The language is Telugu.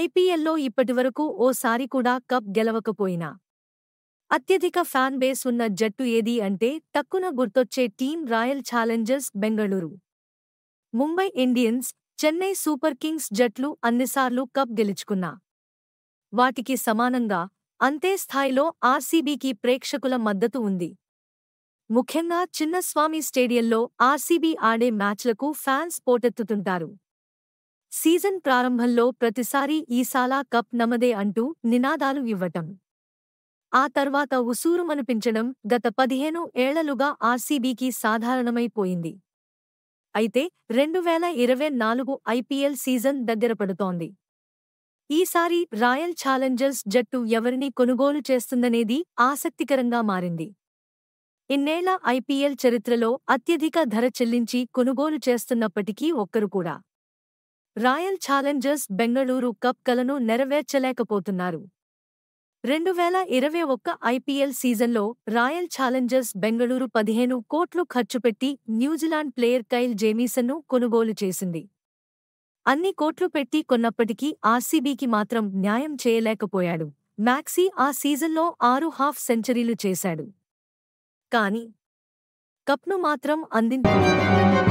ఐపీఎల్లో ఇప్పటివరకు ఓసారి కూడా కప్ గెలవకపోయినా అత్యధిక ఫ్యాన్ బేస్ ఉన్న జట్టు ఏది అంటే తక్కున గుర్తొచ్చే team royal challengers Bengaluru Mumbai Indians Chennai super kings జట్లు అన్నిసార్లు కప్ గెలుచుకున్నా వాటికి సమానంగా అంతే స్థాయిలో ఆర్సీబీకి ప్రేక్షకుల మద్దతు ఉంది ముఖ్యంగా చిన్నస్వామి స్టేడియంలో ఆర్సీబీ ఆడే మ్యాచ్లకు ఫ్యాన్స్ పోటెత్తుతుంటారు సీజన్ ప్రారంభంలో ప్రతిసారి ఈసాలా కప్ నమదే అంటూ నినాదాలు ఇవ్వటం ఆ తర్వాత ఉసూరుమనిపించడం గత పదిహేను ఏళ్లలుగా ఆర్సీబీకి సాధారణమైపోయింది అయితే రెండు వేల ఇరవై నాలుగు ఐపీఎల్ సీజన్ దగ్గరపడుతోంది ఈసారి రాయల్ ఛాలెంజర్స్ జట్టు ఎవరిని కొనుగోలు చేస్తుందనేది ఆసక్తికరంగా మారింది ఇన్నేళ్ల ఐపీఎల్ చరిత్రలో అత్యధిక ధర చెల్లించి కొనుగోలు చేస్తున్నప్పటికీ ఒక్కరు కూడా రాయల్ ఛాలెంజర్స్ బెంగళూరు కప్ కలను నెరవేర్చలేకపోతున్నారు రెండు వేల ఇరవై ఒక్క ఐపీఎల్ సీజన్లో రాయల్ ఛాలెంజర్స్ బెంగళూరు పదిహేను కోట్లు ఖర్చు పెట్టి న్యూజిలాండ్ ప్లేయర్ కైల్ జేమీసన్ను కొనుగోలు చేసింది అన్ని కోట్లు పెట్టి కొన్నప్పటికీ ఆర్సీబీకి మాత్రం న్యాయం చేయలేకపోయాడు మ్యాక్సీ ఆ సీజన్లో ఆరు హాఫ్ సెంచరీలు చేశాడు కాని కప్ను మాత్రం అందించాడు